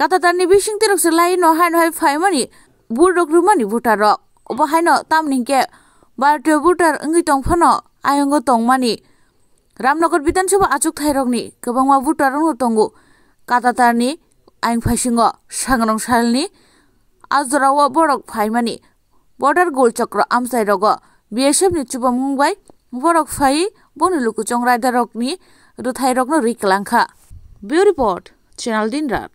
কাতাতারনি বিশিং তিরক সেলাই নহাইন হাই ফাইমানি বুর রগ্রুমানি ভোটার রক অবহাইন তামনিংকে ভারতীয় ভোটার অঙ্গি টংফানো আয়ঙ্গ টংমানি রামনগর বিধানসভা আচুক থাইরকনি গোবাংমা ভোটার টঙ্গু কাতাতারনি আইন ফাইসিং সাংরং সালনি আজরাও বরক ফাইমানি বর্ডার গোল চক্র আমসাই রগ নি চুব মুংবাই বরক ফাই বনি লুকুচং রায়দারকনি রুথাই রগ্ন রিকলাংখা বিউ চ্যানেল দিন রাত